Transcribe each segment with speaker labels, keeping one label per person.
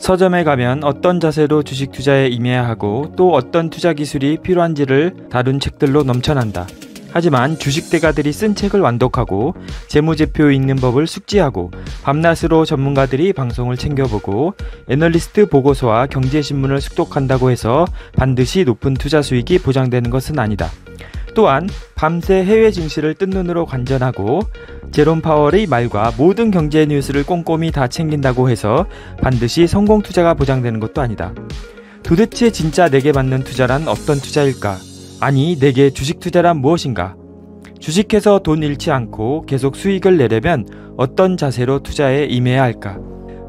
Speaker 1: 서점에 가면 어떤 자세로 주식 투자에 임해야 하고 또 어떤 투자 기술이 필요한지를 다룬 책들로 넘쳐난다. 하지만 주식대가들이 쓴 책을 완독하고 재무제표 읽는 법을 숙지하고 밤낮으로 전문가들이 방송을 챙겨보고 애널리스트 보고서와 경제신문을 숙독한다고 해서 반드시 높은 투자 수익이 보장되는 것은 아니다. 또한 밤새 해외 증시를 뜬눈으로 관전하고 제롬 파월의 말과 모든 경제 뉴스를 꼼꼼히 다 챙긴다고 해서 반드시 성공 투자가 보장되는 것도 아니다. 도대체 진짜 내게 맞는 투자란 어떤 투자일까? 아니, 내게 주식 투자란 무엇인가? 주식해서 돈 잃지 않고 계속 수익을 내려면 어떤 자세로 투자에 임해야 할까?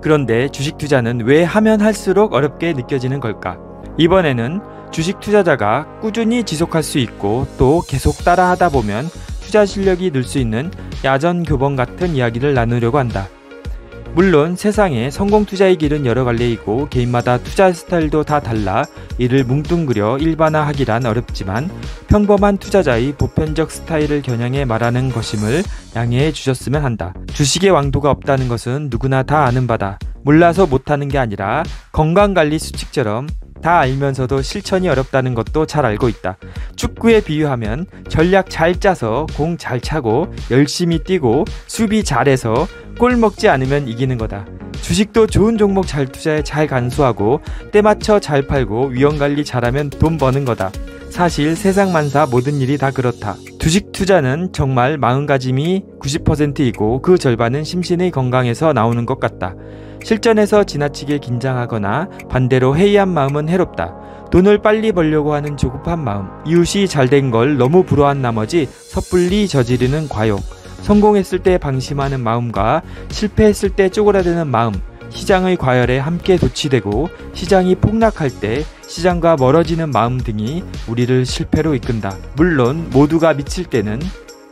Speaker 1: 그런데 주식 투자는 왜 하면 할수록 어렵게 느껴지는 걸까? 이번에는 주식 투자자가 꾸준히 지속할 수 있고 또 계속 따라하다 보면 투자 실력이 늘 수 있는 야전 교본 같은 이야기를 나누려고 한다. 물론 세상에 성공 투자의 길은 여러 갈래이고 개인마다 투자 스타일도 다 달라 이를 뭉뚱그려 일반화하기란 어렵지만 평범한 투자자의 보편적 스타일을 겨냥해 말하는 것임을 양해해 주셨으면 한다. 주식의 왕도가 없다는 것은 누구나 다 아는 바다. 몰라서 못하는 게 아니라 건강관리 수칙처럼 다 알면서도 실천이 어렵다는 것도 잘 알고 있다. 축구에 비유하면 전략 잘 짜서 공 잘 차고 열심히 뛰고 수비 잘해서 골 먹지 않으면 이기는 거다. 주식도 좋은 종목 잘 투자해 잘 간수하고 때 맞춰 잘 팔고 위험 관리 잘하면 돈 버는 거다. 사실 세상 만사 모든 일이 다 그렇다. 주식 투자는 정말 마음가짐이 90%이고 그 절반은 심신의 건강에서 나오는 것 같다. 실전에서 지나치게 긴장하거나 반대로 회의한 마음은 해롭다. 돈을 빨리 벌려고 하는 조급한 마음, 이웃이 잘된 걸 너무 부러한 워 나머지 섣불리 저지르는 과욕, 성공했을 때 방심하는 마음과 실패했을 때 쪼그라드는 마음, 시장의 과열에 함께 도취되고 시장이 폭락할 때 시장과 멀어지는 마음 등이 우리를 실패로 이끈다. 물론 모두가 미칠 때는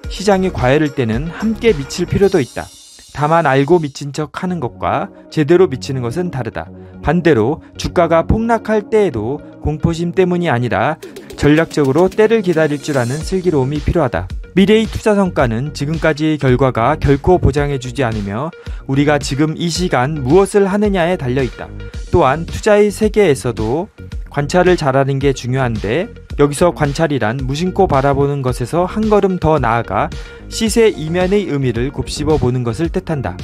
Speaker 1: 시장이 과열일 때는 함께 미칠 필요도 있다. 다만 알고 미친 척 하는 것과 제대로 미치는 것은 다르다. 반대로 주가가 폭락할 때에도 공포심 때문이 아니라 전략적으로 때를 기다릴 줄 아는 슬기로움이 필요하다. 미래의 투자 성과는 지금까지의 결과가 결코 보장해주지 않으며 우리가 지금 이 시간 무엇을 하느냐에 달려있다. 또한 투자의 세계에서도 관찰을 잘하는 게 중요한데 여기서 관찰이란 무심코 바라보는 것에서 한 걸음 더 나아가 시세 이면의 의미를 곱씹어 보는 것을 뜻한다.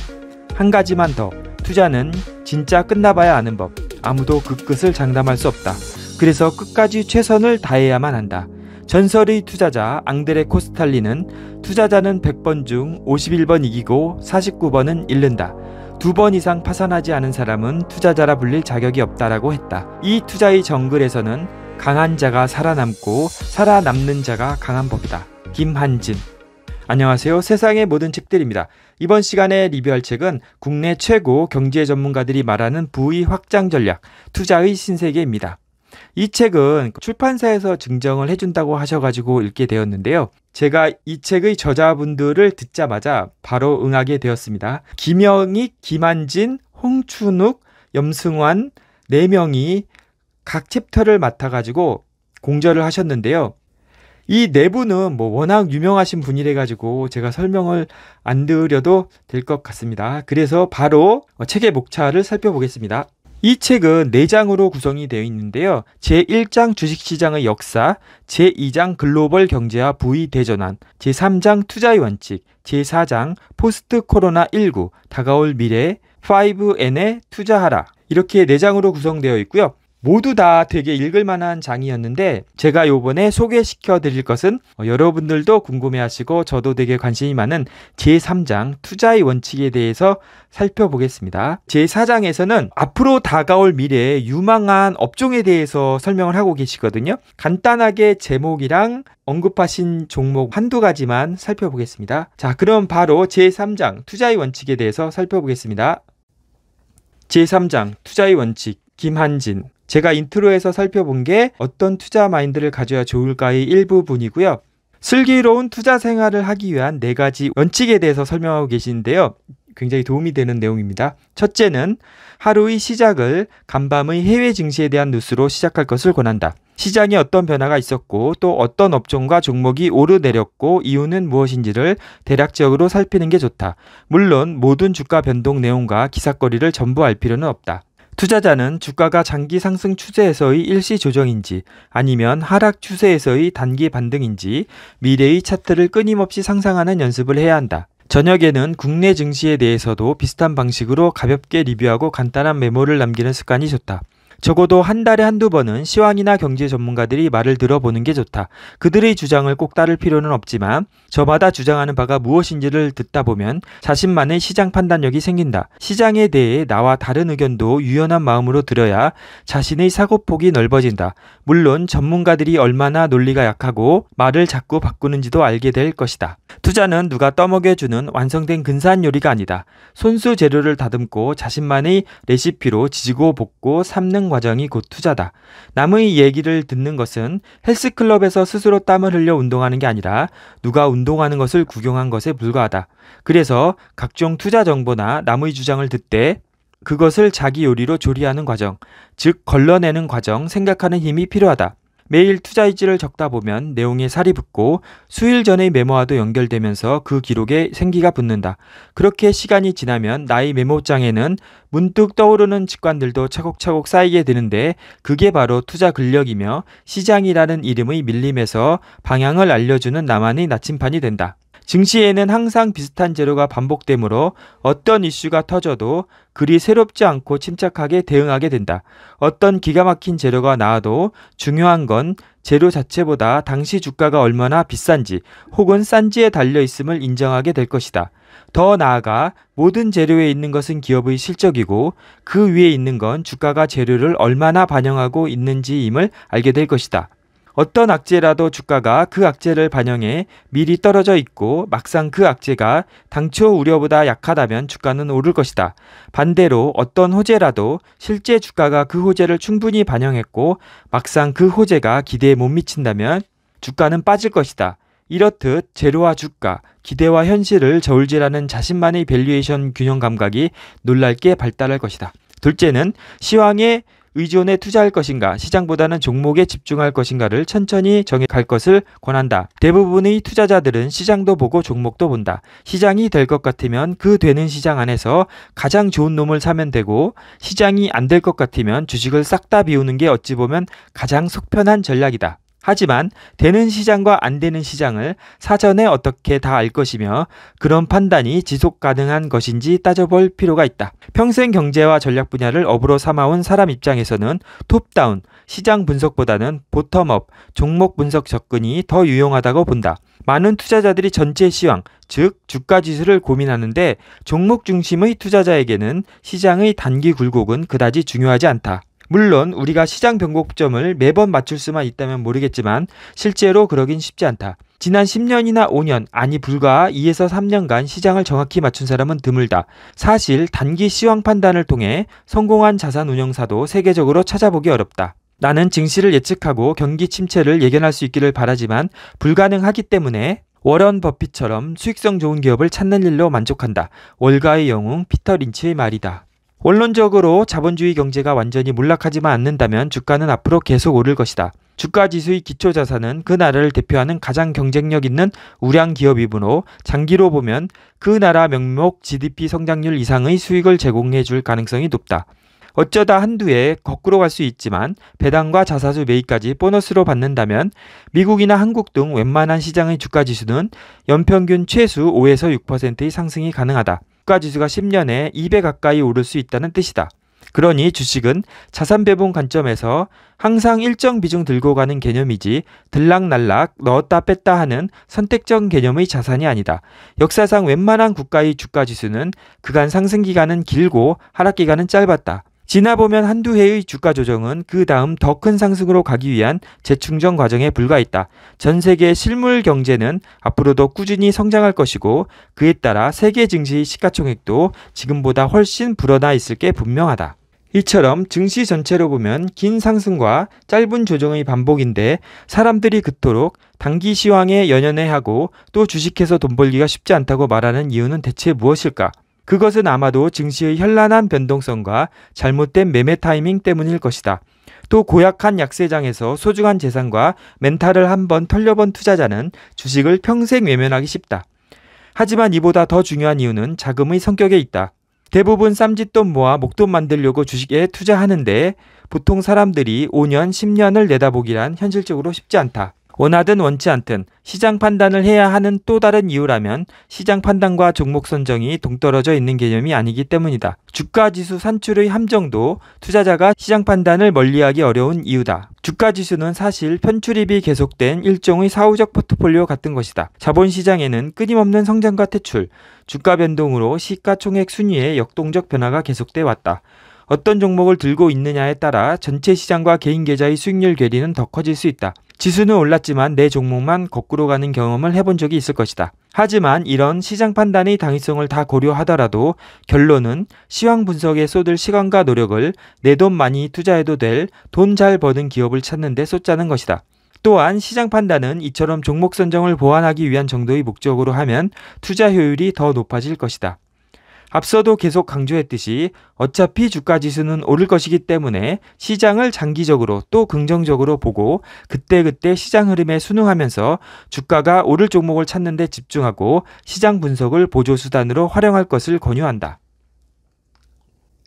Speaker 1: 한 가지만 더. 투자는 진짜 끝나봐야 아는 법. 아무도 그 끝을 장담할 수 없다. 그래서 끝까지 최선을 다해야만 한다. 전설의 투자자 앙드레 코스탈리는 투자자는 100번 중 51번 이기고 49번은 잃는다. 두 번 이상 파산하지 않은 사람은 투자자라 불릴 자격이 없다라고 했다. 이 투자의 정글에서는 강한 자가 살아남고 살아남는 자가 강한 법이다. 김한진 안녕하세요. 세상의 모든 책들입니다. 이번 시간에 리뷰할 책은 국내 최고 경제 전문가들이 말하는 부의 확장 전략, 투자의 신세계입니다. 이 책은 출판사에서 증정을 해준다고 하셔가지고 읽게 되었는데요. 제가 이 책의 저자분들을 듣자마자 바로 응하게 되었습니다. 김영익, 김한진, 홍춘욱, 염승환 네 명이 각 챕터를 맡아가지고 공절을 하셨는데요. 이 네 분은 뭐 워낙 유명하신 분이래 가지고 제가 설명을 안 드려도 될 것 같습니다. 그래서 바로 책의 목차를 살펴보겠습니다. 이 책은 4장으로 구성이 되어 있는데요. 제1장 주식시장의 역사, 제2장 글로벌 경제와 부위 대전환, 제3장 투자의 원칙, 제4장 포스트 코로나 19 다가올 미래 5N에 투자하라. 이렇게 4장으로 구성되어 있고요. 모두 다 되게 읽을 만한 장이었는데 제가 요번에 소개시켜 드릴 것은 어, 여러분들도 궁금해 하시고 저도 되게 관심이 많은 제3장 투자의 원칙에 대해서 살펴보겠습니다. 제4장에서는 앞으로 다가올 미래에 유망한 업종에 대해서 설명을 하고 계시거든요. 간단하게 제목이랑 언급하신 종목 한두 가지만 살펴보겠습니다. 자, 그럼 바로 제3장 투자의 원칙에 대해서 살펴보겠습니다. 제3장 투자의 원칙 김한진 제가 인트로에서 살펴본 게 어떤 투자 마인드를 가져야 좋을까의 일부분이고요. 슬기로운 투자 생활을 하기 위한 네 가지 원칙에 대해서 설명하고 계시는데요. 굉장히 도움이 되는 내용입니다. 첫째는 하루의 시작을 간밤의 해외 증시에 대한 뉴스로 시작할 것을 권한다. 시장에 어떤 변화가 있었고 또 어떤 업종과 종목이 오르내렸고 이유는 무엇인지를 대략적으로 살피는 게 좋다. 물론 모든 주가 변동 내용과 기사거리를 전부 알 필요는 없다. 투자자는 주가가 장기 상승 추세에서의 일시 조정인지 아니면 하락 추세에서의 단기 반등인지 미래의 차트를 끊임없이 상상하는 연습을 해야 한다. 저녁에는 국내 증시에 대해서도 비슷한 방식으로 가볍게 리뷰하고 간단한 메모를 남기는 습관이 좋다. 적어도 한 달에 한두 번은 시황이나 경제 전문가들이 말을 들어보는 게 좋다. 그들의 주장을 꼭 따를 필요는 없지만 저마다 주장하는 바가 무엇인지를 듣다 보면 자신만의 시장 판단력이 생긴다. 시장에 대해 나와 다른 의견도 유연한 마음으로 들어야 자신의 사고폭이 넓어진다. 물론 전문가들이 얼마나 논리가 약하고 말을 자꾸 바꾸는지도 알게 될 것이다. 투자는 누가 떠먹여주는 완성된 근사한 요리가 아니다. 손수 재료를 다듬고 자신만의 레시피로 지지고 볶고 삶는 하는 과정이 곧 투자다. 남의 얘기를 듣는 것은 헬스클럽에서 스스로 땀을 흘려 운동하는 게 아니라 누가 운동하는 것을 구경한 것에 불과하다. 그래서 각종 투자 정보나 남의 주장을 듣되 그것을 자기 요리로 조리하는 과정, 즉 걸러내는 과정 생각하는 힘이 필요하다. 매일 투자 일지를 적다 보면 내용에 살이 붙고 수일 전의 메모와도 연결되면서 그 기록에 생기가 붙는다. 그렇게 시간이 지나면 나의 메모장에는 문득 떠오르는 직관들도 차곡차곡 쌓이게 되는데 그게 바로 투자 근력이며 시장이라는 이름의 밀림에서 방향을 알려주는 나만의 나침판이 된다. 증시에는 항상 비슷한 재료가 반복되므로 어떤 이슈가 터져도 그리 새롭지 않고 침착하게 대응하게 된다. 어떤 기가 막힌 재료가 나와도 중요한 건 재료 자체보다 당시 주가가 얼마나 비싼지 혹은 싼지에 달려 있음을 인정하게 될 것이다. 더 나아가 모든 재료에 있는 것은 기업의 실적이고 그 위에 있는 건 주가가 재료를 얼마나 반영하고 있는지임을 알게 될 것이다. 어떤 악재라도 주가가 그 악재를 반영해 미리 떨어져 있고 막상 그 악재가 당초 우려보다 약하다면 주가는 오를 것이다. 반대로 어떤 호재라도 실제 주가가 그 호재를 충분히 반영했고 막상 그 호재가 기대에 못 미친다면 주가는 빠질 것이다. 이렇듯 재료와 주가, 기대와 현실을 저울질하는 자신만의 밸류에이션 균형 감각이 놀랄게 발달할 것이다. 둘째는 시황의 의존에 투자할 것인가, 시장보다는 종목에 집중할 것인가를 천천히 정해갈 것을 권한다. 대부분의 투자자들은 시장도 보고 종목도 본다. 시장이 될 것 같으면 그 되는 시장 안에서 가장 좋은 놈을 사면 되고 시장이 안 될 것 같으면 주식을 싹 다 비우는 게 어찌 보면 가장 속편한 전략이다. 하지만 되는 시장과 안 되는 시장을 사전에 어떻게 다 알 것이며 그런 판단이 지속 가능한 것인지 따져볼 필요가 있다. 평생 경제와 전략 분야를 업으로 삼아온 사람 입장에서는 톱다운, 시장 분석보다는 보텀업, 종목 분석 접근이 더 유용하다고 본다. 많은 투자자들이 전체 시황, 즉 주가 지수를 고민하는데 종목 중심의 투자자에게는 시장의 단기 굴곡은 그다지 중요하지 않다. 물론 우리가 시장 변곡점을 매번 맞출 수만 있다면 모르겠지만 실제로 그러긴 쉽지 않다. 지난 10년이나 5년, 아니 불과 2에서 3년간 시장을 정확히 맞춘 사람은 드물다. 사실 단기 시황 판단을 통해 성공한 자산 운영사도 세계적으로 찾아보기 어렵다. 나는 증시를 예측하고 경기 침체를 예견할 수 있기를 바라지만 불가능하기 때문에 워런 버핏처럼 수익성 좋은 기업을 찾는 일로 만족한다. 월가의 영웅 피터 린치의 말이다. 원론적으로 자본주의 경제가 완전히 몰락하지만 않는다면 주가는 앞으로 계속 오를 것이다. 주가 지수의 기초 자산은 그 나라를 대표하는 가장 경쟁력 있는 우량 기업이므로 장기로 보면 그 나라 명목 GDP 성장률 이상의 수익을 제공해 줄 가능성이 높다. 어쩌다 한두 해 거꾸로 갈 수 있지만 배당과 자사주 매입까지 보너스로 받는다면 미국이나 한국 등 웬만한 시장의 주가 지수는 연평균 최소 5에서 6%의 상승이 가능하다. 주가 지수가 10년에 2배 가까이 오를 수 있다는 뜻이다. 그러니 주식은 자산 배분 관점에서 항상 일정 비중 들고 가는 개념이지 들락날락 넣었다 뺐다 하는 선택적 개념의 자산이 아니다. 역사상 웬만한 국가의 주가 지수는 그간 상승 기간은 길고 하락 기간은 짧았다. 지나보면 한두 해의 주가 조정은 그 다음 더 큰 상승으로 가기 위한 재충전 과정에 불과했다. 전 세계 실물 경제는 앞으로도 꾸준히 성장할 것이고 그에 따라 세계 증시 시가총액도 지금보다 훨씬 불어나 있을 게 분명하다. 이처럼 증시 전체로 보면 긴 상승과 짧은 조정의 반복인데 사람들이 그토록 단기 시황에 연연해 하고 또 주식해서 돈 벌기가 쉽지 않다고 말하는 이유는 대체 무엇일까? 그것은 아마도 증시의 현란한 변동성과 잘못된 매매 타이밍 때문일 것이다. 또 고약한 약세장에서 소중한 재산과 멘탈을 한번 털려본 투자자는 주식을 평생 외면하기 쉽다. 하지만 이보다 더 중요한 이유는 자금의 성격에 있다. 대부분 쌈짓돈 모아 목돈 만들려고 주식에 투자하는데 보통 사람들이 5년, 10년을 내다보기란 현실적으로 쉽지 않다. 원하든 원치 않든 시장 판단을 해야 하는 또 다른 이유라면 시장 판단과 종목 선정이 동떨어져 있는 개념이 아니기 때문이다. 주가 지수 산출의 함정도 투자자가 시장 판단을 멀리하기 어려운 이유다. 주가 지수는 사실 편출입이 계속된 일종의 사후적 포트폴리오 같은 것이다. 자본 시장에는 끊임없는 성장과 퇴출, 주가 변동으로 시가총액 순위의 역동적 변화가 계속돼 왔다. 어떤 종목을 들고 있느냐에 따라 전체 시장과 개인 계좌의 수익률 괴리는 더 커질 수 있다. 지수는 올랐지만 내 종목만 거꾸로 가는 경험을 해본 적이 있을 것이다. 하지만 이런 시장 판단의 당위성을 다 고려하더라도 결론은 시황 분석에 쏟을 시간과 노력을 내 돈 많이 투자해도 될 돈 잘 버는 기업을 찾는 데 쏟자는 것이다. 또한 시장 판단은 이처럼 종목 선정을 보완하기 위한 정도의 목적으로 하면 투자 효율이 더 높아질 것이다. 앞서도 계속 강조했듯이 어차피 주가 지수는 오를 것이기 때문에 시장을 장기적으로 또 긍정적으로 보고 그때그때 시장 흐름에 순응하면서 주가가 오를 종목을 찾는 데 집중하고 시장 분석을 보조 수단으로 활용할 것을 권유한다.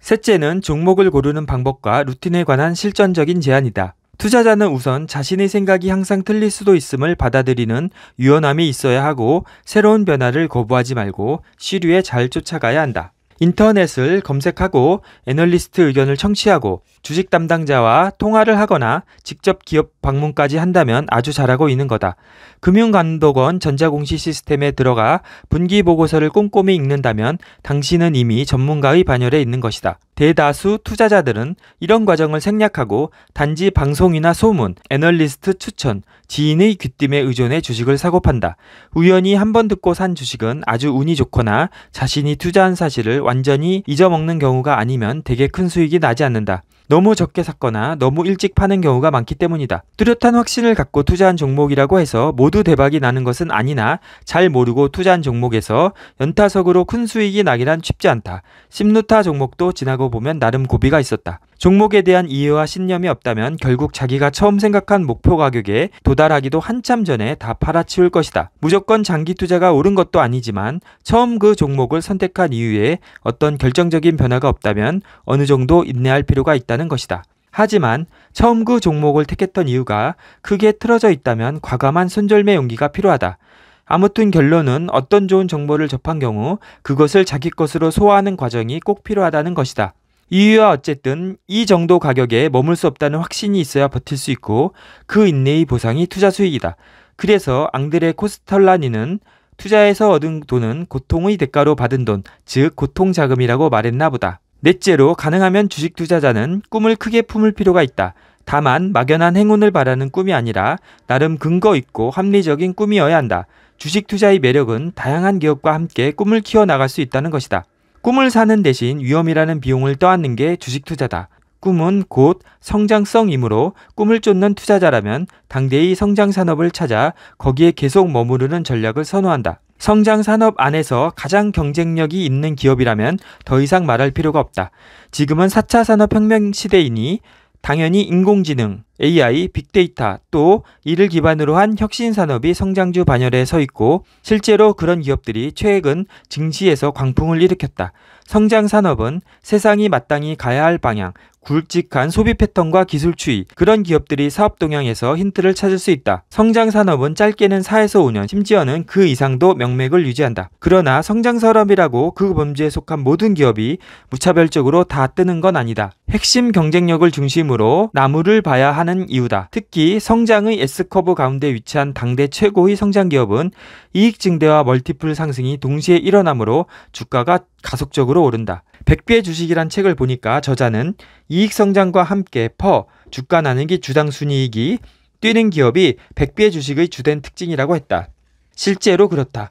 Speaker 1: 셋째는 종목을 고르는 방법과 루틴에 관한 실전적인 제안이다. 투자자는 우선 자신의 생각이 항상 틀릴 수도 있음을 받아들이는 유연함이 있어야 하고 새로운 변화를 거부하지 말고 시류에 잘 쫓아가야 한다. 인터넷을 검색하고 애널리스트 의견을 청취하고 주식 담당자와 통화를 하거나 직접 기업 방문까지 한다면 아주 잘하고 있는 거다. 금융감독원 전자공시 시스템에 들어가 분기 보고서를 꼼꼼히 읽는다면 당신은 이미 전문가의 반열에 있는 것이다. 대다수 투자자들은 이런 과정을 생략하고 단지 방송이나 소문, 애널리스트 추천, 지인의 귀띔에 의존해 주식을 사고 판다. 우연히 한번 듣고 산 주식은 아주 운이 좋거나 자신이 투자한 사실을 완전히 잊어먹는 경우가 아니면 되게 큰 수익이 나지 않는다. 너무 적게 샀거나 너무 일찍 파는 경우가 많기 때문이다. 뚜렷한 확신을 갖고 투자한 종목이라고 해서 모두 대박이 나는 것은 아니나 잘 모르고 투자한 종목에서 연타석으로 큰 수익이 나기란 쉽지 않다. 심루타 종목도 지나고 보면 나름 고비가 있었다. 종목에 대한 이해와 신념이 없다면 결국 자기가 처음 생각한 목표 가격에 도달하기도 한참 전에 다 팔아치울 것이다. 무조건 장기 투자가 옳은 것도 아니지만 처음 그 종목을 선택한 이후에 어떤 결정적인 변화가 없다면 어느 정도 인내할 필요가 있다. 있다는 것이다. 하지만 처음 그 종목을 택했던 이유가 크게 틀어져 있다면 과감한 손절매 용기가 필요하다. 아무튼 결론은 어떤 좋은 정보를 접한 경우 그것을 자기 것으로 소화하는 과정이 꼭 필요하다는 것이다. 이유와 어쨌든 이 정도 가격에 머물 수 없다는 확신이 있어야 버틸 수 있고 그 인내의 보상이 투자 수익이다. 그래서 앙드레 코스털라니는 투자에서 얻은 돈은 고통의 대가로 받은 돈, 즉 고통 자금이라고 말했나 보다. 넷째로 가능하면 주식 투자자는 꿈을 크게 품을 필요가 있다. 다만 막연한 행운을 바라는 꿈이 아니라 나름 근거 있고 합리적인 꿈이어야 한다. 주식 투자의 매력은 다양한 기업과 함께 꿈을 키워나갈 수 있다는 것이다. 꿈을 사는 대신 위험이라는 비용을 떠안는 게 주식 투자다. 꿈은 곧 성장성이므로 꿈을 쫓는 투자자라면 당대의 성장 산업을 찾아 거기에 계속 머무르는 전략을 선호한다. 성장 산업 안에서 가장 경쟁력이 있는 기업이라면 더 이상 말할 필요가 없다. 지금은 4차 산업혁명 시대이니 당연히 인공지능, AI, 빅데이터 또 이를 기반으로 한 혁신 산업이 성장주 반열에 서 있고 실제로 그런 기업들이 최근 증시에서 광풍을 일으켰다. 성장 산업은 세상이 마땅히 가야 할 방향, 굵직한 소비 패턴과 기술 추이 그런 기업들이 사업 동향에서 힌트를 찾을 수 있다. 성장 산업은 짧게는 4에서 5년 심지어는 그 이상도 명맥을 유지한다. 그러나 성장 산업이라고 그 범주에 속한 모든 기업이 무차별적으로 다 뜨는 건 아니다. 핵심 경쟁력을 중심으로 나무를 봐야 하는 이유다. 특히 성장의 S커브 가운데 위치한 당대 최고의 성장 기업은 이익 증대와 멀티플 상승이 동시에 일어나므로 주가가 가속적으로 오른다. 백비의 주식이란 책을 보니까 저자는 이익 성장과 함께 퍼 주가 나누기 주당 순이익이 뛰는 기업이 백비의 주식의 주된 특징이라고 했다. 실제로 그렇다.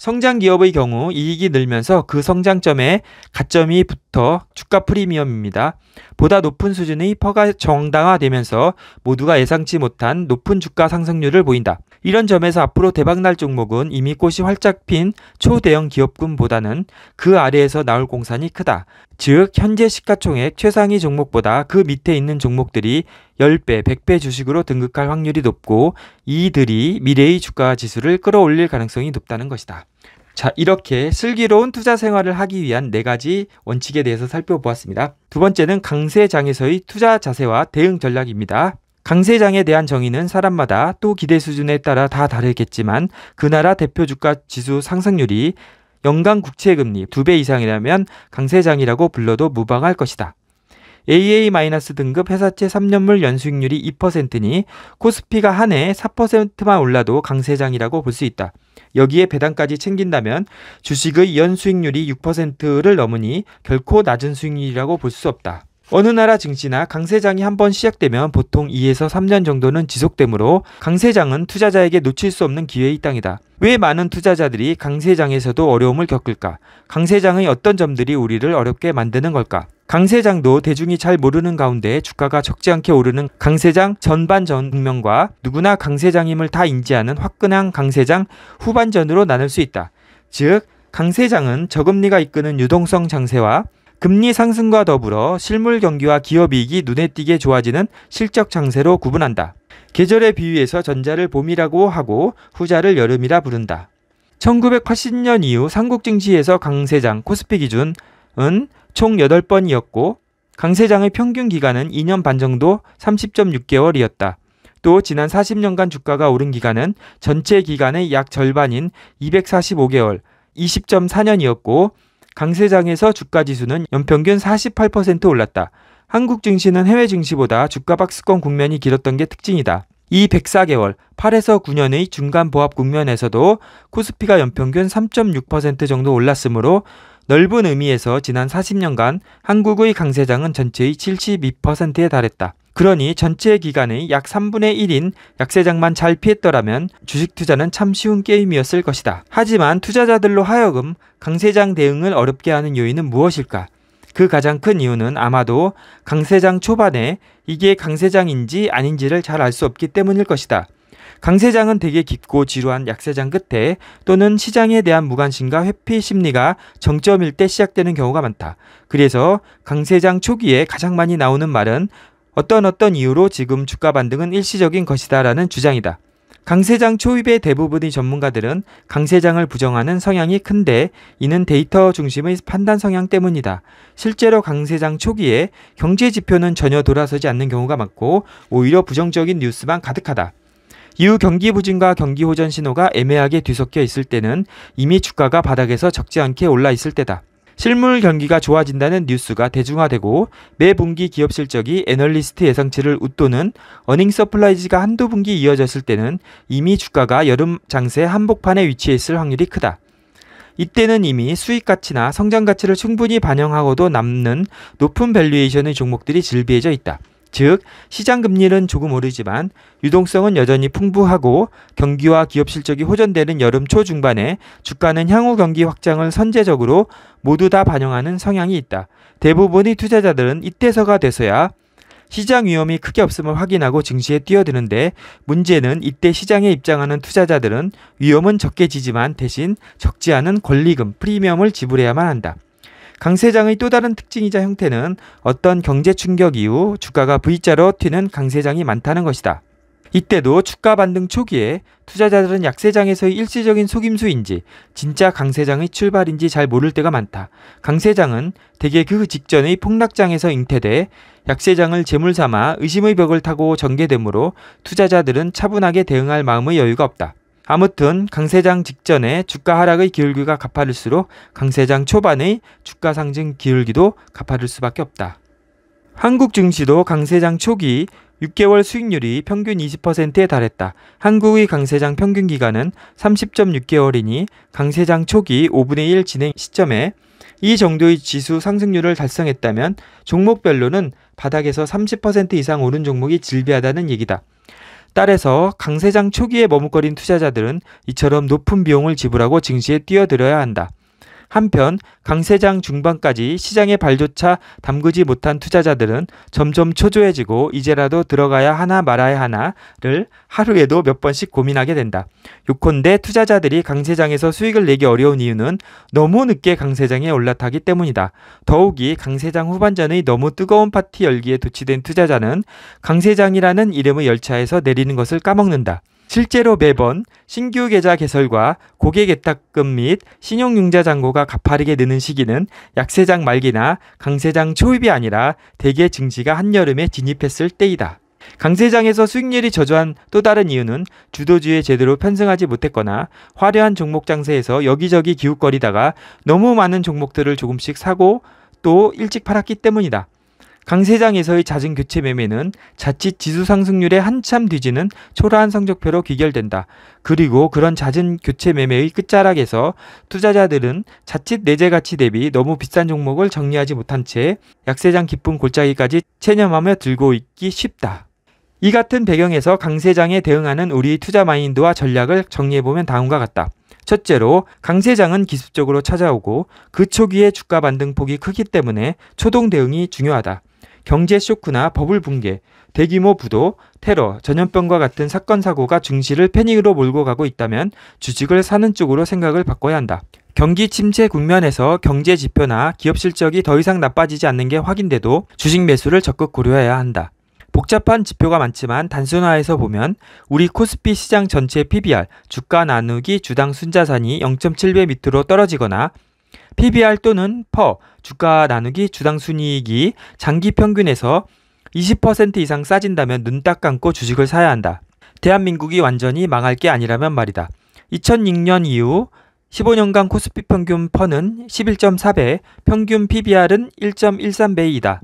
Speaker 1: 성장 기업의 경우 이익이 늘면서 그 성장점에 가점이 붙어 주가 프리미엄입니다. 보다 높은 수준의 퍼가 정당화되면서 모두가 예상치 못한 높은 주가 상승률을 보인다. 이런 점에서 앞으로 대박날 종목은 이미 꽃이 활짝 핀 초대형 기업군보다는 그 아래에서 나올 공산이 크다. 즉 현재 시가총액 최상위 종목보다 그 밑에 있는 종목들이 10배, 100배 주식으로 등극할 확률이 높고 이들이 미래의 주가 지수를 끌어올릴 가능성이 높다는 것이다. 자, 이렇게 슬기로운 투자 생활을 하기 위한 네 가지 원칙에 대해서 살펴보았습니다. 두 번째는 강세장에서의 투자 자세와 대응 전략입니다. 강세장에 대한 정의는 사람마다 또 기대 수준에 따라 다 다르겠지만 그 나라 대표 주가 지수 상승률이 연간 국채 금리 2배 이상이라면 강세장이라고 불러도 무방할 것이다. AA- 등급 회사채 3년물 연수익률이 2%니 코스피가 한 해 4%만 올라도 강세장이라고 볼 수 있다. 여기에 배당까지 챙긴다면 주식의 연수익률이 6%를 넘으니 결코 낮은 수익률이라고 볼 수 없다. 어느 나라 증시나 강세장이 한번 시작되면 보통 2에서 3년 정도는 지속되므로 강세장은 투자자에게 놓칠 수 없는 기회의 땅이다. 왜 많은 투자자들이 강세장에서도 어려움을 겪을까? 강세장의 어떤 점들이 우리를 어렵게 만드는 걸까? 강세장도 대중이 잘 모르는 가운데 주가가 적지 않게 오르는 강세장 전반 전면과 국 누구나 강세장임을 다 인지하는 화끈한 강세장 후반전으로 나눌 수 있다. 즉, 강세장은 저금리가 이끄는 유동성 장세와 금리 상승과 더불어 실물 경기와 기업 이익이 눈에 띄게 좋아지는 실적 장세로 구분한다. 계절에 비유해서 전자를 봄이라고 하고 후자를 여름이라 부른다. 1980년 이후 삼국 증시에서 강세장 코스피 기준은 총 8번이었고 강세장의 평균 기간은 2년 반 정도 30.6개월이었다. 또 지난 40년간 주가가 오른 기간은 전체 기간의 약 절반인 245개월 20.4년이었고 강세장에서 주가 지수는 연평균 48% 올랐다. 한국 증시는 해외 증시보다 주가 박스권 국면이 길었던 게 특징이다. 이 104개월 8에서 9년의 중간 보합 국면에서도 코스피가 연평균 3.6% 정도 올랐으므로 넓은 의미에서 지난 40년간 한국의 강세장은 전체의 72%에 달했다. 그러니 전체 기간의 약 3분의 1인 약세장만 잘 피했더라면 주식 투자는 참 쉬운 게임이었을 것이다. 하지만 투자자들로 하여금 강세장 대응을 어렵게 하는 요인은 무엇일까? 그 가장 큰 이유는 아마도 강세장 초반에 이게 강세장인지 아닌지를 잘 알 수 없기 때문일 것이다. 강세장은 되게 깊고 지루한 약세장 끝에 또는 시장에 대한 무관심과 회피 심리가 정점일 때 시작되는 경우가 많다. 그래서 강세장 초기에 가장 많이 나오는 말은 어떤 어떤 이유로 지금 주가 반등은 일시적인 것이다라는 주장이다. 강세장 초입의 대부분의 전문가들은 강세장을 부정하는 성향이 큰데 이는 데이터 중심의 판단 성향 때문이다. 실제로 강세장 초기에 경제 지표는 전혀 돌아서지 않는 경우가 많고 오히려 부정적인 뉴스만 가득하다. 이후 경기 부진과 경기 호전 신호가 애매하게 뒤섞여 있을 때는 이미 주가가 바닥에서 적지 않게 올라 있을 때다. 실물 경기가 좋아진다는 뉴스가 대중화되고 매 분기 기업 실적이 애널리스트 예상치를 웃도는 어닝 서플라이즈가 한두 분기 이어졌을 때는 이미 주가가 여름 장세 한복판에 위치해 있을 확률이 크다. 이때는 이미 수익 가치나 성장 가치를 충분히 반영하고도 남는 높은 밸류에이션의 종목들이 질비해져 있다. 즉 시장 금리는 조금 오르지만 유동성은 여전히 풍부하고 경기와 기업 실적이 호전되는 여름 초중반에 주가는 향후 경기 확장을 선제적으로 모두 다 반영하는 성향이 있다. 대부분의 투자자들은 이때서가 돼서야 시장 위험이 크게 없음을 확인하고 증시에 뛰어드는데 문제는 이때 시장에 입장하는 투자자들은 위험은 적게 지지만 대신 적지 않은 권리금 프리미엄을 지불해야만 한다. 강세장의 또 다른 특징이자 형태는 어떤 경제 충격 이후 주가가 V자로 튀는 강세장이 많다는 것이다. 이때도 주가 반등 초기에 투자자들은 약세장에서의 일시적인 속임수인지 진짜 강세장의 출발인지 잘 모를 때가 많다. 강세장은 대개 그 직전의 폭락장에서 잉태돼 약세장을 재물 삼아 의심의 벽을 타고 전개되므로 투자자들은 차분하게 대응할 마음의 여유가 없다. 아무튼 강세장 직전에 주가 하락의 기울기가 가파를수록 강세장 초반의 주가 상승 기울기도 가파를 수밖에 없다. 한국 증시도 강세장 초기 6개월 수익률이 평균 20%에 달했다. 한국의 강세장 평균 기간은 30.6개월이니 강세장 초기 5분의 1 진행 시점에 이 정도의 지수 상승률을 달성했다면 종목별로는 바닥에서 30% 이상 오른 종목이 질비하다는 얘기다. 따라서 강세장 초기에 머뭇거린 투자자들은 이처럼 높은 비용을 지불하고 증시에 뛰어들어야 한다. 한편 강세장 중반까지 시장의 발조차 담그지 못한 투자자들은 점점 초조해지고 이제라도 들어가야 하나 말아야 하나를 하루에도 몇 번씩 고민하게 된다. 요컨대 투자자들이 강세장에서 수익을 내기 어려운 이유는 너무 늦게 강세장에 올라타기 때문이다. 더욱이 강세장 후반전의 너무 뜨거운 파티 열기에 도취된 투자자는 강세장이라는 이름의 열차에서 내리는 것을 까먹는다. 실제로 매번 신규 계좌 개설과 고객 예탁금 및 신용융자 잔고가 가파르게 느는 시기는 약세장 말기나 강세장 초입이 아니라 대개 증시가 한여름에 진입했을 때이다. 강세장에서 수익률이 저조한 또 다른 이유는 주도주에 제대로 편승하지 못했거나 화려한 종목 장세에서 여기저기 기웃거리다가 너무 많은 종목들을 조금씩 사고 또 일찍 팔았기 때문이다. 강 세장에서의 잦은 교체 매매는 자칫 지수 상승률에 한참 뒤지는 초라한 성적표로 귀결된다. 그리고 그런 잦은 교체 매매의 끝자락에서 투자자들은 자칫 내재 가치 대비 너무 비싼 종목을 정리하지 못한 채 약세장 깊은 골짜기까지 체념하며 들고 있기 쉽다. 이 같은 배경에서 강세장에 대응하는 우리 투자 마인드와 전략을 정리해보면 다음과 같다. 첫째로 강세장은 기습적으로 찾아오고 그 초기에 주가 반등폭이 크기 때문에 초동 대응이 중요하다. 경제 쇼크나 버블 붕괴, 대규모 부도, 테러, 전염병과 같은 사건 사고가 증시를 패닉으로 몰고 가고 있다면 주식을 사는 쪽으로 생각을 바꿔야 한다. 경기 침체 국면에서 경제 지표나 기업 실적이 더 이상 나빠지지 않는 게 확인돼도 주식 매수를 적극 고려해야 한다. 복잡한 지표가 많지만 단순화해서 보면 우리 코스피 시장 전체 PBR, 주가 나누기 주당 순자산이 0.7배 밑으로 떨어지거나 PBR 또는 퍼 주가 나누기 주당 순이익이 장기 평균에서 20% 이상 싸진다면 눈 딱 감고 주식을 사야 한다. 대한민국이 완전히 망할 게 아니라면 말이다. 2006년 이후 15년간 코스피 평균 퍼는 11.4배, 평균 PBR은 1.13배이다.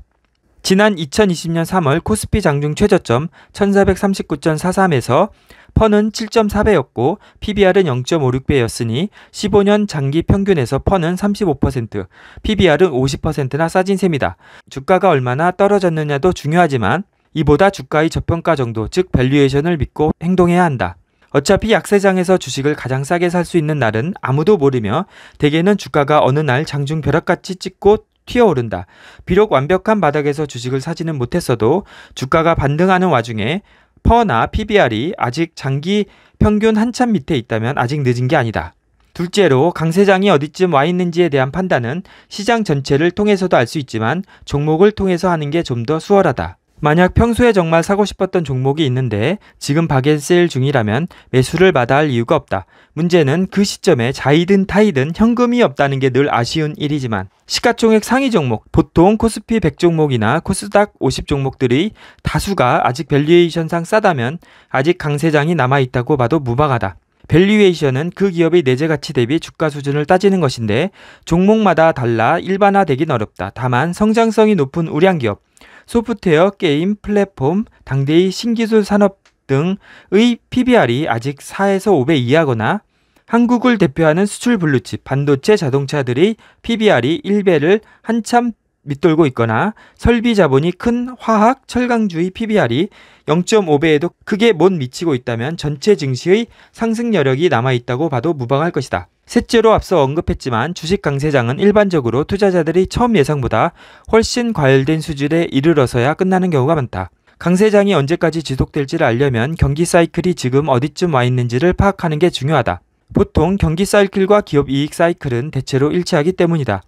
Speaker 1: 지난 2020년 3월 코스피 장중 최저점 1439.43에서 퍼는 7.4배였고 PBR은 0.56배였으니 15년 장기 평균에서 퍼는 35%, PBR은 50%나 싸진 셈이다. 주가가 얼마나 떨어졌느냐도 중요하지만 이보다 주가의 저평가 정도, 즉 밸류에이션을 믿고 행동해야 한다. 어차피 약세장에서 주식을 가장 싸게 살 수 있는 날은 아무도 모르며 대개는 주가가 어느 날 장중 벼락같이 찍고 튀어오른다. 비록 완벽한 바닥에서 주식을 사지는 못했어도 주가가 반등하는 와중에 퍼나 PBR이 아직 장기 평균 한참 밑에 있다면 아직 늦은 게 아니다. 둘째로 강세장이 어디쯤 와 있는지에 대한 판단은 시장 전체를 통해서도 알 수 있지만 종목을 통해서 하는 게 좀 더 수월하다. 만약 평소에 정말 사고 싶었던 종목이 있는데 지금 바겐 세일 중이라면 매수를 마다할 이유가 없다. 문제는 그 시점에 자이든 타이든 현금이 없다는 게 늘 아쉬운 일이지만 시가총액 상위 종목, 보통 코스피 100 종목이나 코스닥 50종목들이 다수가 아직 밸류에이션상 싸다면 아직 강세장이 남아있다고 봐도 무방하다. 밸류에이션은 그 기업의 내재 가치 대비 주가 수준을 따지는 것인데 종목마다 달라 일반화되긴 어렵다. 다만 성장성이 높은 우량 기업, 소프트웨어, 게임, 플랫폼, 당대의 신기술 산업 등의 PBR이 아직 4에서 5배 이하거나 한국을 대표하는 수출 블루칩, 반도체, 자동차들의 PBR이 1배를 한참 밑돌고 있거나 설비 자본이 큰 화학 철강주의 PBR이 0.5배에도 크게 못 미치고 있다면 전체 증시의 상승 여력이 남아 있다고 봐도 무방할 것이다. 셋째로 앞서 언급했지만 주식 강세장은 일반적으로 투자자들이 처음 예상보다 훨씬 과열된 수준에 이르러서야 끝나는 경우가 많다. 강세장이 언제까지 지속될지를 알려면 경기 사이클이 지금 어디쯤 와 있는지를 파악하는 게 중요하다. 보통 경기 사이클과 기업 이익 사이클은 대체로 일치하기 때문이다.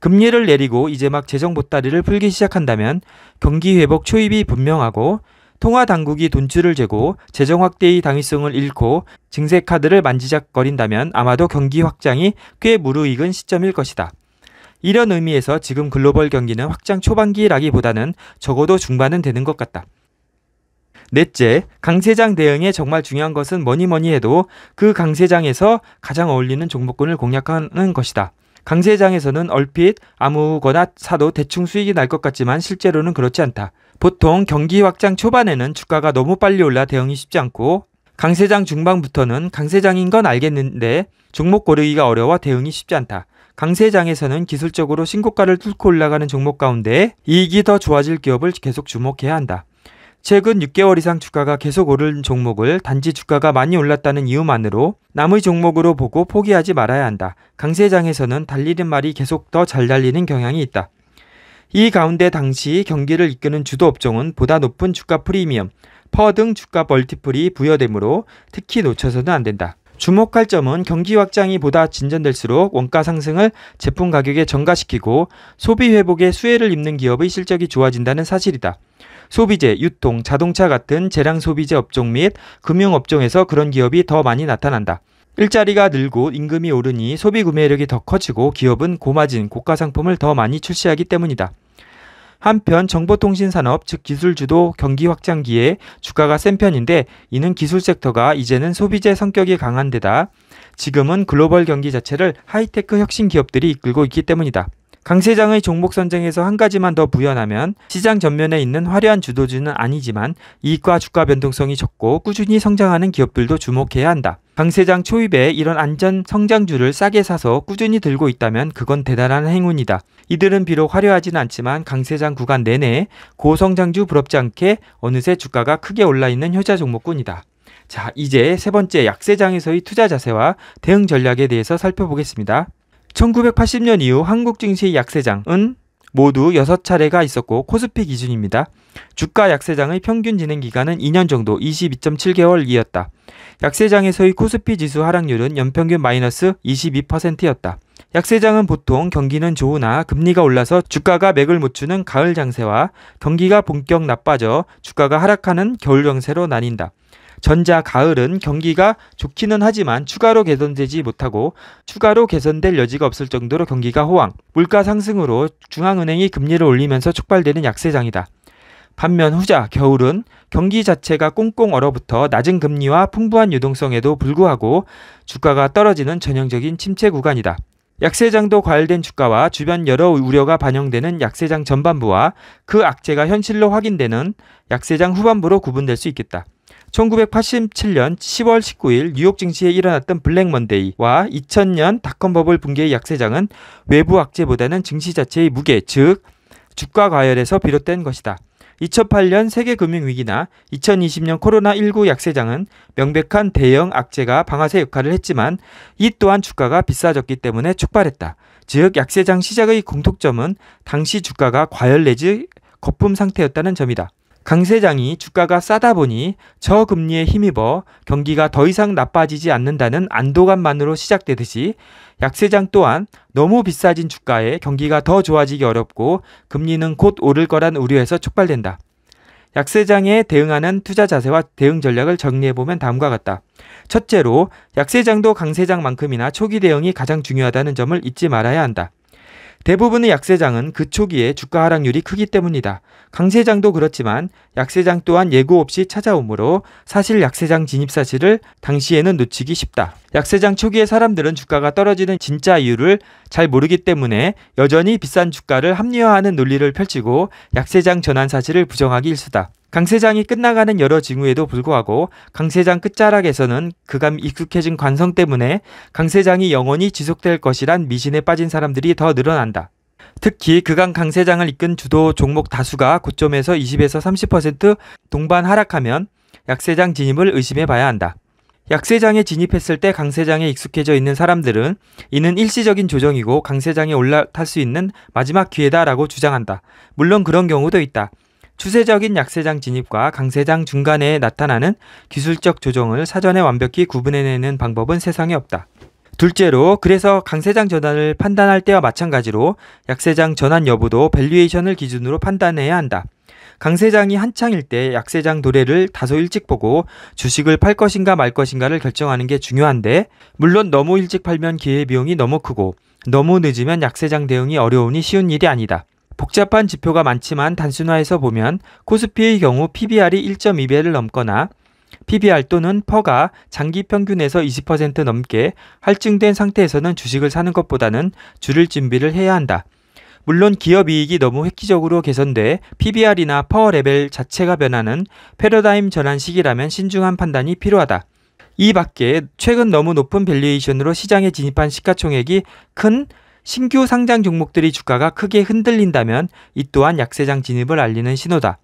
Speaker 1: 금리를 내리고 이제 막 재정 보따리를 풀기 시작한다면 경기 회복 초입이 분명하고 통화 당국이 돈줄을 재고 재정 확대의 당위성을 잃고 증세 카드를 만지작거린다면 아마도 경기 확장이 꽤 무르익은 시점일 것이다. 이런 의미에서 지금 글로벌 경기는 확장 초반기라기보다는 적어도 중반은 되는 것 같다. 넷째, 강세장 대응에 정말 중요한 것은 뭐니 뭐니 해도 그 강세장에서 가장 어울리는 종목군을 공략하는 것이다. 강세장에서는 얼핏 아무거나 사도 대충 수익이 날 것 같지만 실제로는 그렇지 않다. 보통 경기 확장 초반에는 주가가 너무 빨리 올라 대응이 쉽지 않고 강세장 중반부터는 강세장인 건 알겠는데 종목 고르기가 어려워 대응이 쉽지 않다. 강세장에서는 기술적으로 신고가를 뚫고 올라가는 종목 가운데 이익이 더 좋아질 기업을 계속 주목해야 한다. 최근 6개월 이상 주가가 계속 오른 종목을 단지 주가가 많이 올랐다는 이유만으로 남의 종목으로 보고 포기하지 말아야 한다. 강세장에서는 달리는 말이 계속 더 잘 달리는 경향이 있다. 이 가운데 당시 경기를 이끄는 주도 업종은 보다 높은 주가 프리미엄, 퍼 등 주가 멀티플이 부여되므로 특히 놓쳐서는 안 된다. 주목할 점은 경기 확장이 보다 진전될수록 원가 상승을 제품 가격에 전가시키고 소비 회복에 수혜를 입는 기업의 실적이 좋아진다는 사실이다. 소비재, 유통, 자동차 같은 재량 소비재 업종 및 금융 업종에서 그런 기업이 더 많이 나타난다. 일자리가 늘고 임금이 오르니 소비 구매력이 더 커지고 기업은 고마진, 고가 상품을 더 많이 출시하기 때문이다. 한편 정보통신산업 즉 기술주도 경기 확장기에 주가가 센 편인데 이는 기술 섹터가 이제는 소비재 성격이 강한 데다 지금은 글로벌 경기 자체를 하이테크 혁신 기업들이 이끌고 있기 때문이다. 강세장의 종목 선정에서 한 가지만 더 부연하면 시장 전면에 있는 화려한 주도주는 아니지만 이익과 주가 변동성이 적고 꾸준히 성장하는 기업들도 주목해야 한다. 강세장 초입에 이런 안전 성장주를 싸게 사서 꾸준히 들고 있다면 그건 대단한 행운이다. 이들은 비록 화려하진 않지만 강세장 구간 내내 고성장주 부럽지 않게 어느새 주가가 크게 올라있는 효자 종목군이다. 자, 이제 세 번째 약세장에서의 투자 자세와 대응 전략에 대해서 살펴보겠습니다. 1980년 이후 한국 증시의 약세장은 모두 6차례가 있었고 코스피 기준입니다. 주가 약세장의 평균 진행 기간은 2년 정도 22.7개월이었다. 약세장에서의 코스피 지수 하락률은 연평균 마이너스 22%였다. 약세장은 보통 경기는 좋으나 금리가 올라서 주가가 맥을 못 추는 가을 장세와 경기가 본격 나빠져 주가가 하락하는 겨울 장세로 나뉜다. 전자 가을은 경기가 좋기는 하지만 추가로 개선되지 못하고 추가로 개선될 여지가 없을 정도로 경기가 호황, 물가 상승으로 중앙은행이 금리를 올리면서 촉발되는 약세장이다. 반면 후자 겨울은 경기 자체가 꽁꽁 얼어붙어 낮은 금리와 풍부한 유동성에도 불구하고 주가가 떨어지는 전형적인 침체 구간이다. 약세장도 과열된 주가와 주변 여러 우려가 반영되는 약세장 전반부와 그 악재가 현실로 확인되는 약세장 후반부로 구분될 수 있겠다. 1987년 10월 19일 뉴욕 증시에 일어났던 블랙 먼데이와 2000년 닷컴 버블 붕괴의 약세장은 외부 악재보다는 증시 자체의 무게, 즉 주가 과열에서 비롯된 것이다. 2008년 세계 금융 위기나 2020년 코로나19 약세장은 명백한 대형 악재가 방아쇠 역할을 했지만 이 또한 주가가 비싸졌기 때문에 촉발했다. 즉 약세장 시작의 공통점은 당시 주가가 과열 내지 거품 상태였다는 점이다. 강 세장이 주가가 싸다 보니 저금리에 힘입어 경기가 더 이상 나빠지지 않는다는 안도감만으로 시작되듯이 약세장 또한 너무 비싸진 주가에 경기가 더 좋아지기 어렵고 금리는 곧 오를 거란 우려에서 촉발된다. 약세장에 대응하는 투자 자세와 대응 전략을 정리해보면 다음과 같다. 첫째로 약세장도 강세장만큼이나 초기 대응이 가장 중요하다는 점을 잊지 말아야 한다. 대부분의 약세장은 그 초기에 주가 하락률이 크기 때문이다. 강세장도 그렇지만 약세장 또한 예고 없이 찾아오므로 사실 약세장 진입 사실을 당시에는 놓치기 쉽다. 약세장 초기에 사람들은 주가가 떨어지는 진짜 이유를 잘 모르기 때문에 여전히 비싼 주가를 합리화하는 논리를 펼치고 약세장 전환 사실을 부정하기 일수다. 강세장이 끝나가는 여러 징후에도 불구하고 강세장 끝자락에서는 그간 익숙해진 관성 때문에 강세장이 영원히 지속될 것이란 미신에 빠진 사람들이 더 늘어난다. 특히 그간 강세장을 이끈 주도 종목 다수가 고점에서 20에서 30% 동반 하락하면 약세장 진입을 의심해 봐야 한다. 약세장에 진입했을 때 강세장에 익숙해져 있는 사람들은 이는 일시적인 조정이고 강세장에 올라탈 수 있는 마지막 기회다라고 주장한다. 물론 그런 경우도 있다. 추세적인 약세장 진입과 강세장 중간에 나타나는 기술적 조정을 사전에 완벽히 구분해내는 방법은 세상에 없다. 둘째로 그래서 강세장 전환을 판단할 때와 마찬가지로 약세장 전환 여부도 밸류에이션을 기준으로 판단해야 한다. 강세장이 한창일 때 약세장 도래를 다소 일찍 보고 주식을 팔 것인가 말 것인가를 결정하는 게 중요한데 물론 너무 일찍 팔면 기회 비용이 너무 크고 너무 늦으면 약세장 대응이 어려우니 쉬운 일이 아니다. 복잡한 지표가 많지만 단순화해서 보면 코스피의 경우 PBR이 1.2배를 넘거나 PBR 또는 퍼가 장기 평균에서 20% 넘게 할증된 상태에서는 주식을 사는 것보다는 줄을 준비를 해야 한다. 물론 기업 이익이 너무 획기적으로 개선돼 PBR이나 퍼 레벨 자체가 변하는 패러다임 전환 시기라면 신중한 판단이 필요하다. 이 밖에 최근 너무 높은 밸리에이션으로 시장에 진입한 시가총액이 큰 신규 상장 종목들이 주가가 크게 흔들린다면 이 또한 약세장 진입을 알리는 신호다.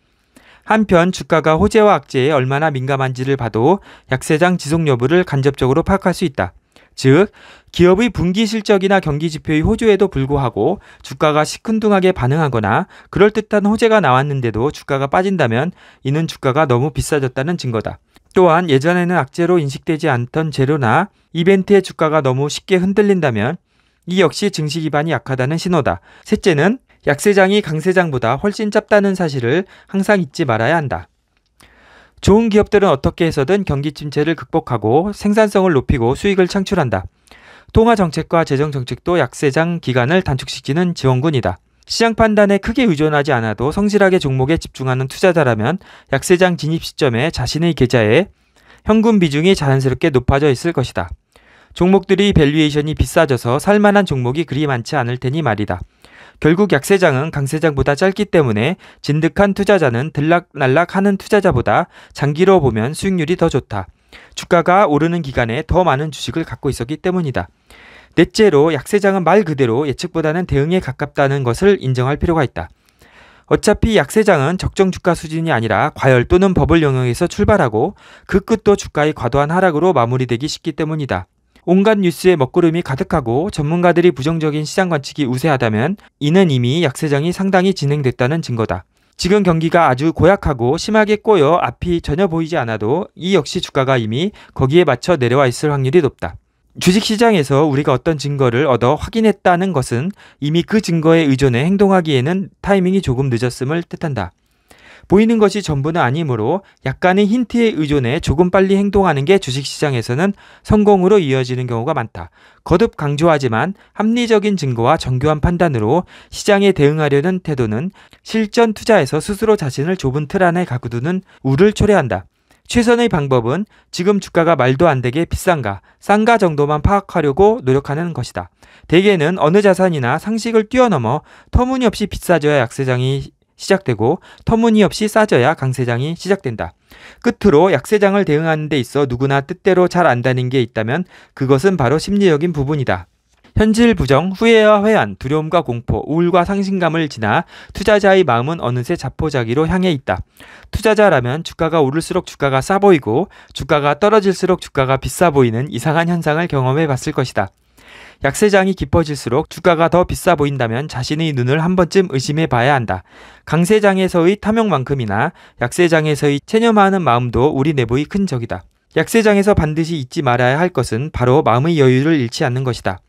Speaker 1: 한편 주가가 호재와 악재에 얼마나 민감한지를 봐도 약세장 지속 여부를 간접적으로 파악할 수 있다. 즉, 기업의 분기 실적이나 경기 지표의 호조에도 불구하고 주가가 시큰둥하게 반응하거나 그럴듯한 호재가 나왔는데도 주가가 빠진다면 이는 주가가 너무 비싸졌다는 증거다. 또한 예전에는 악재로 인식되지 않던 재료나 이벤트의 주가가 너무 쉽게 흔들린다면 이 역시 증시 기반이 약하다는 신호다. 셋째는 약세장이 강세장보다 훨씬 짧다는 사실을 항상 잊지 말아야 한다. 좋은 기업들은 어떻게 해서든 경기 침체를 극복하고 생산성을 높이고 수익을 창출한다. 통화 정책과 재정 정책도 약세장 기간을 단축시키는 지원군이다. 시장 판단에 크게 의존하지 않아도 성실하게 종목에 집중하는 투자자라면 약세장 진입 시점에 자신의 계좌에 현금 비중이 자연스럽게 높아져 있을 것이다. 종목들이 밸류에이션이 비싸져서 살만한 종목이 그리 많지 않을 테니 말이다. 결국 약세장은 강세장보다 짧기 때문에 진득한 투자자는 들락날락하는 투자자보다 장기로 보면 수익률이 더 좋다. 주가가 오르는 기간에 더 많은 주식을 갖고 있었기 때문이다. 넷째로 약세장은 말 그대로 예측보다는 대응에 가깝다는 것을 인정할 필요가 있다. 어차피 약세장은 적정 주가 수준이 아니라 과열 또는 버블 영역에서 출발하고 그 끝도 주가의 과도한 하락으로 마무리되기 쉽기 때문이다. 온갖 뉴스에 먹구름이 가득하고 전문가들이 부정적인 시장 관측이 우세하다면 이는 이미 약세장이 상당히 진행됐다는 증거다. 지금 경기가 아주 고약하고 심하게 꼬여 앞이 전혀 보이지 않아도 이 역시 주가가 이미 거기에 맞춰 내려와 있을 확률이 높다. 주식시장에서 우리가 어떤 증거를 얻어 확인했다는 것은 이미 그 증거에 의존해 행동하기에는 타이밍이 조금 늦었음을 뜻한다. 보이는 것이 전부는 아니므로 약간의 힌트에 의존해 조금 빨리 행동하는 게 주식시장에서는 성공으로 이어지는 경우가 많다. 거듭 강조하지만 합리적인 증거와 정교한 판단으로 시장에 대응하려는 태도는 실전 투자에서 스스로 자신을 좁은 틀 안에 가두는 우를 초래한다. 최선의 방법은 지금 주가가 말도 안 되게 비싼가, 싼가 정도만 파악하려고 노력하는 것이다. 대개는 어느 자산이나 상식을 뛰어넘어 터무니없이 비싸져야 약세장이 시작되고 터무니없이 싸져야 강세장이 시작된다. 끝으로 약세장을 대응하는 데 있어 누구나 뜻대로 잘 안다는 게 있다면 그것은 바로 심리적인 부분이다. 현실 부정, 후회와 회한, 두려움과 공포, 우울과 상심감을 지나 투자자의 마음은 어느새 자포자기로 향해 있다. 투자자라면 주가가 오를수록 주가가 싸 보이고 주가가 떨어질수록 주가가 비싸 보이는 이상한 현상을 경험해 봤을 것이다. 약세장이 깊어질수록 주가가 더 비싸 보인다면 자신의 눈을 한 번쯤 의심해 봐야 한다. 강세장에서의 탐욕만큼이나 약세장에서의 체념하는 마음도 우리 내부의 큰 적이다. 약세장에서 반드시 잊지 말아야 할 것은 바로 마음의 여유를 잃지 않는 것이다.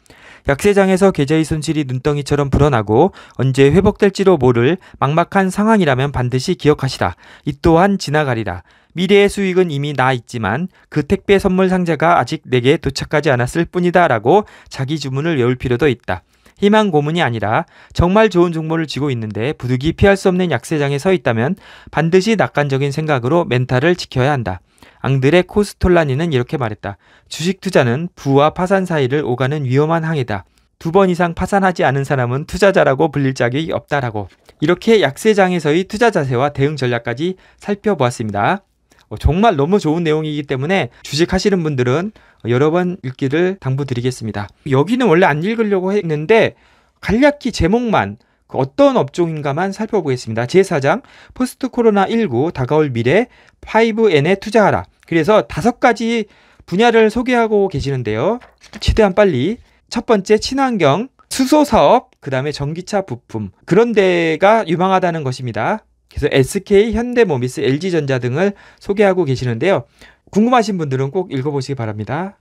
Speaker 1: 약세장에서 계좌의 손실이 눈덩이처럼 불어나고 언제 회복될지도 모를 막막한 상황이라면 반드시 기억하시라. 이 또한 지나가리라. 미래의 수익은 이미 나 있지만 그 택배 선물 상자가 아직 내게 도착하지 않았을 뿐이다 라고 자기 주문을 외울 필요도 있다. 희망 고문이 아니라 정말 좋은 종목을 쥐고 있는데 부득이 피할 수 없는 약세장에 서 있다면 반드시 낙관적인 생각으로 멘탈을 지켜야 한다. 앙드레 코스톨라니는 이렇게 말했다. 주식 투자는 부와 파산 사이를 오가는 위험한 항해다. 두 번 이상 파산하지 않은 사람은 투자자라고 불릴 자격이 없다라고. 이렇게 약세장에서의 투자 자세와 대응 전략까지 살펴보았습니다. 어, 정말 너무 좋은 내용이기 때문에 주식 하시는 분들은 여러 번 읽기를 당부드리겠습니다. 여기는 원래 안 읽으려고 했는데 간략히 제목만 그 어떤 업종인가만 살펴보겠습니다. 제4장 포스트 코로나 19 다가올 미래 5N에 투자하라. 그래서 다섯 가지 분야를 소개하고 계시는데요. 최대한 빨리. 첫 번째 친환경, 수소 사업, 그다음에 전기차 부품. 그런 데가 유망하다는 것입니다. 그래서 SK, 현대모비스, LG전자 등을 소개하고 계시는데요. 궁금하신 분들은 꼭 읽어보시기 바랍니다.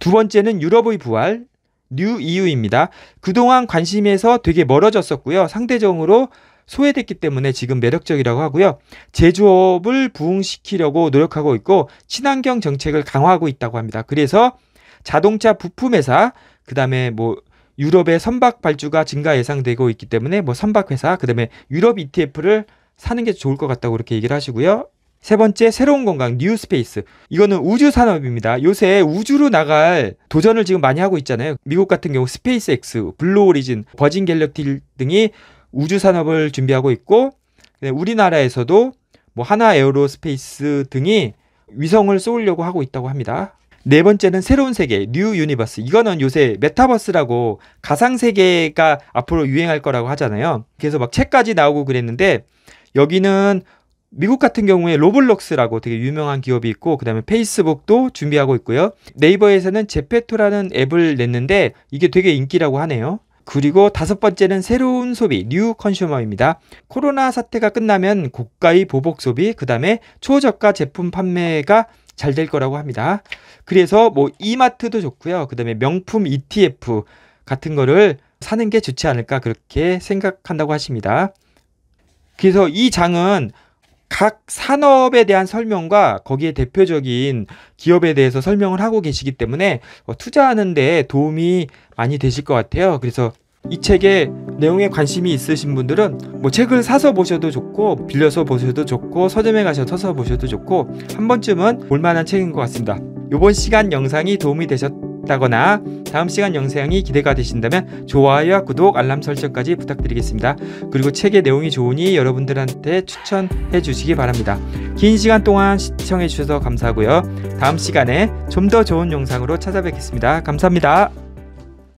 Speaker 1: 두 번째는 유럽의 부활, 뉴 EU입니다. 그동안 관심에서 되게 멀어졌었고요. 상대적으로 소외됐기 때문에 지금 매력적이라고 하고요. 제조업을 부흥시키려고 노력하고 있고 친환경 정책을 강화하고 있다고 합니다. 그래서 자동차 부품 회사, 그다음에 뭐 유럽의 선박 발주가 증가 예상되고 있기 때문에 뭐 선박 회사, 그다음에 유럽 ETF를 사는 게 좋을 것 같다고 그렇게 얘기를 하시고요. 세 번째 새로운 건강 뉴스페이스 이거는 우주 산업입니다. 요새 우주로 나갈 도전을 지금 많이 하고 있잖아요. 미국 같은 경우 스페이스X, 블루오리진, 버진 갤럭티 등이 우주 산업을 준비하고 있고 네, 우리나라에서도 뭐 하나 에어로스페이스 등이 위성을 쏘으려고 하고 있다고 합니다. 네 번째는 새로운 세계, 뉴 유니버스. 이거는 요새 메타버스라고 가상 세계가 앞으로 유행할 거라고 하잖아요. 그래서 막 책까지 나오고 그랬는데 여기는 미국 같은 경우에 로블록스라고 되게 유명한 기업이 있고 그다음에 페이스북도 준비하고 있고요. 네이버에서는 제페토라는 앱을 냈는데 이게 되게 인기라고 하네요. 그리고 다섯 번째는 새로운 소비, 뉴 컨슈머입니다. 코로나 사태가 끝나면 고가의 보복 소비, 그 다음에 초저가 제품 판매가 잘 될 거라고 합니다. 그래서 뭐 이마트도 좋고요. 그 다음에 명품 ETF 같은 거를 사는 게 좋지 않을까 그렇게 생각한다고 하십니다. 그래서 이 장은 각 산업에 대한 설명과 거기에 대표적인 기업에 대해서 설명을 하고 계시기 때문에 뭐 투자하는데 도움이 많이 되실 것 같아요. 그래서 이 책의 내용에 관심이 있으신 분들은 뭐 책을 사서 보셔도 좋고 빌려서 보셔도 좋고 서점에 가셔서 서서 보셔도 좋고 한 번쯤은 볼만한 책인 것 같습니다. 이번 시간 영상이 도움이 되셨 있다거나 다음 시간 영상이 기대가 되신다면 좋아요와 구독, 알람 설정까지 부탁드리겠습니다. 그리고 책의 내용이 좋으니 여러분들한테 추천해 주시기 바랍니다. 긴 시간 동안 시청해 주셔서 감사하고요. 다음 시간에 좀 더 좋은 영상으로 찾아뵙겠습니다. 감사합니다.